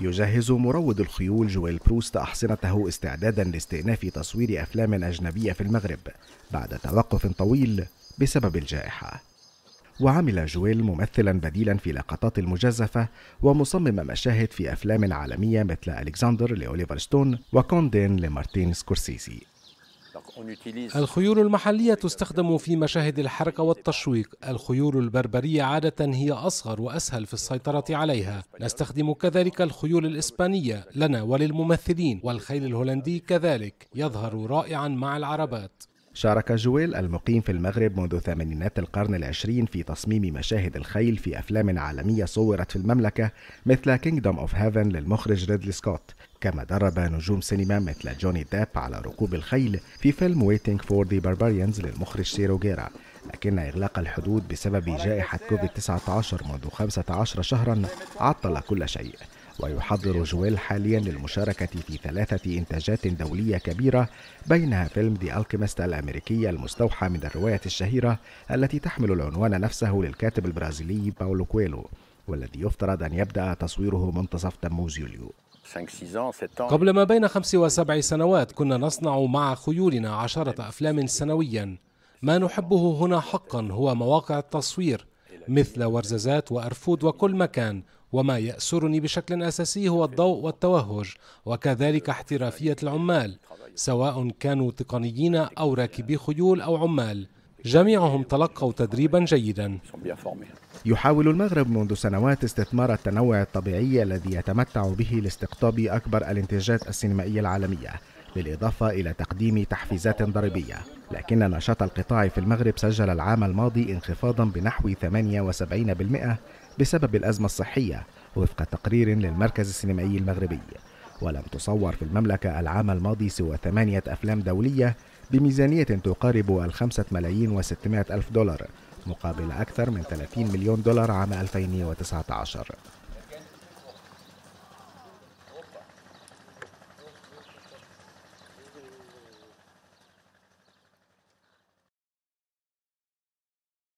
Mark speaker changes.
Speaker 1: يجهز مروض الخيول جويل بروست أحصنته استعدادا لاستئناف تصوير أفلام أجنبية في المغرب بعد توقف طويل بسبب الجائحة وعمل جويل ممثلا بديلا في لقطات المجازفة ومصمم مشاهد في أفلام عالمية مثل ألكسندر لأوليفر ستون وكوندين لمارتين سكورسيزي
Speaker 2: الخيول المحلية تستخدم في مشاهد الحركة والتشويق الخيول البربرية عادة هي أصغر وأسهل في السيطرة عليها نستخدم كذلك الخيول الإسبانية لنا وللممثلين والخيل الهولندي كذلك يظهر رائعا مع العربات
Speaker 1: شارك جويل المقيم في المغرب منذ ثمانينات القرن العشرين في تصميم مشاهد الخيل في أفلام عالمية صورت في المملكة مثل كينجدوم أوف هيفن للمخرج ريدلي سكوت كما درب نجوم سينما مثل جوني داب على ركوب الخيل في فيلم ويتنج فور ذا باربريانز للمخرج سيرو جيرا لكن إغلاق الحدود بسبب جائحة كوفيد-19 منذ 15 شهرا عطل كل شيء ويحضر جويل حاليا للمشاركة في ثلاثة إنتاجات دولية كبيرة بينها فيلم دي ألكيميست الأمريكية المستوحى من الرواية الشهيرة التي تحمل العنوان نفسه للكاتب البرازيلي باولو كويلو
Speaker 2: والذي يفترض أن يبدأ تصويره منتصف تموز يوليو قبل ما بين خمس وسبع سنوات كنا نصنع مع خيولنا عشرة أفلام سنويا ما نحبه هنا حقا هو مواقع التصوير مثل ورزازات وأرفود وكل مكان وما يأسرني بشكل أساسي هو الضوء والتوهج وكذلك احترافية العمال سواء كانوا تقنيين أو راكبي خيول أو عمال جميعهم تلقوا تدريبا جيدا
Speaker 1: يحاول المغرب منذ سنوات استثمار التنوع الطبيعي الذي يتمتع به لاستقطاب أكبر الانتاجات السينمائية العالمية بالإضافة إلى تقديم تحفيزات ضريبية لكن نشاط القطاع في المغرب سجل العام الماضي انخفاضا بنحو 78% بسبب الأزمة الصحية وفق تقرير للمركز السينمائي المغربي ولم تصور في المملكة العام الماضي سوى ثمانية أفلام دولية بميزانية تقارب الخمسة ملايين وستمائة ألف دولار مقابل أكثر من 30 مليون دولار عام 2019